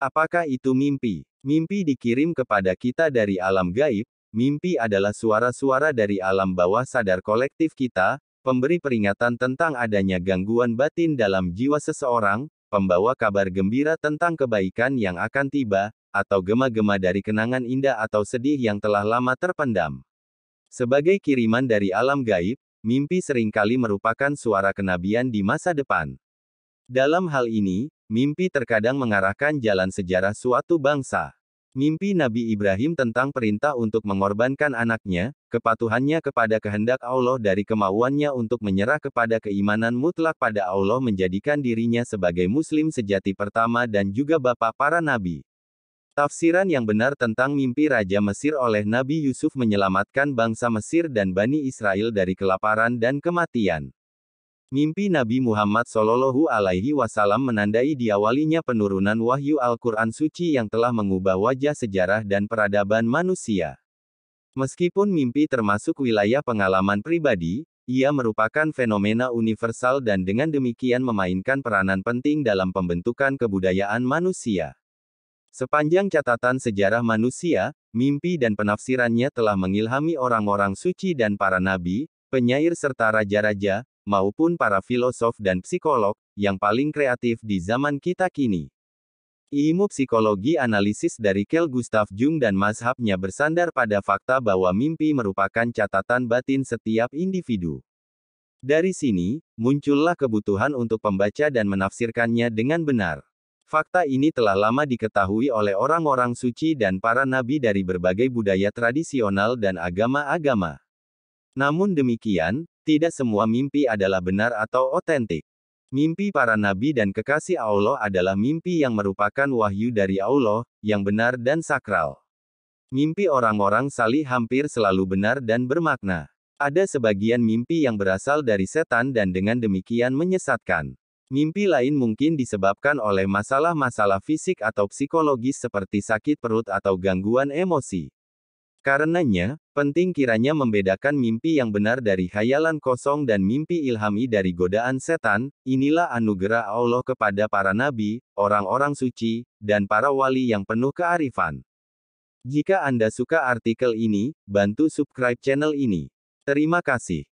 Apakah itu mimpi? Mimpi dikirim kepada kita dari alam gaib, mimpi adalah suara-suara dari alam bawah sadar kolektif kita, pemberi peringatan tentang adanya gangguan batin dalam jiwa seseorang, pembawa kabar gembira tentang kebaikan yang akan tiba, atau gema-gema dari kenangan indah atau sedih yang telah lama terpendam. Sebagai kiriman dari alam gaib, mimpi seringkali merupakan suara kenabian di masa depan. Dalam hal ini, Mimpi terkadang mengarahkan jalan sejarah suatu bangsa. Mimpi Nabi Ibrahim tentang perintah untuk mengorbankan anaknya, kepatuhannya kepada kehendak Allah dari kemauannya untuk menyerah kepada keimanan mutlak pada Allah menjadikan dirinya sebagai muslim sejati pertama dan juga bapak para nabi. Tafsiran yang benar tentang mimpi Raja Mesir oleh Nabi Yusuf menyelamatkan bangsa Mesir dan Bani Israel dari kelaparan dan kematian. Mimpi Nabi Muhammad Shallallahu Alaihi Wasallam menandai diawalinya penurunan wahyu Al-Quran suci yang telah mengubah wajah sejarah dan peradaban manusia. Meskipun mimpi termasuk wilayah pengalaman pribadi, ia merupakan fenomena universal dan dengan demikian memainkan peranan penting dalam pembentukan kebudayaan manusia. Sepanjang catatan sejarah manusia, mimpi dan penafsirannya telah mengilhami orang-orang suci dan para nabi, penyair serta raja-raja, maupun para filosof dan psikolog, yang paling kreatif di zaman kita kini. Ilmu psikologi analisis dari Kel Gustav Jung dan mazhabnya bersandar pada fakta bahwa mimpi merupakan catatan batin setiap individu. Dari sini, muncullah kebutuhan untuk pembaca dan menafsirkannya dengan benar. Fakta ini telah lama diketahui oleh orang-orang suci dan para nabi dari berbagai budaya tradisional dan agama-agama. Namun demikian, tidak semua mimpi adalah benar atau otentik. Mimpi para nabi dan kekasih Allah adalah mimpi yang merupakan wahyu dari Allah, yang benar dan sakral. Mimpi orang-orang salih hampir selalu benar dan bermakna. Ada sebagian mimpi yang berasal dari setan dan dengan demikian menyesatkan. Mimpi lain mungkin disebabkan oleh masalah-masalah fisik atau psikologis seperti sakit perut atau gangguan emosi. Karenanya, penting kiranya membedakan mimpi yang benar dari khayalan kosong dan mimpi ilhami dari godaan setan, inilah anugerah Allah kepada para nabi, orang-orang suci, dan para wali yang penuh kearifan. Jika Anda suka artikel ini, bantu subscribe channel ini. Terima kasih.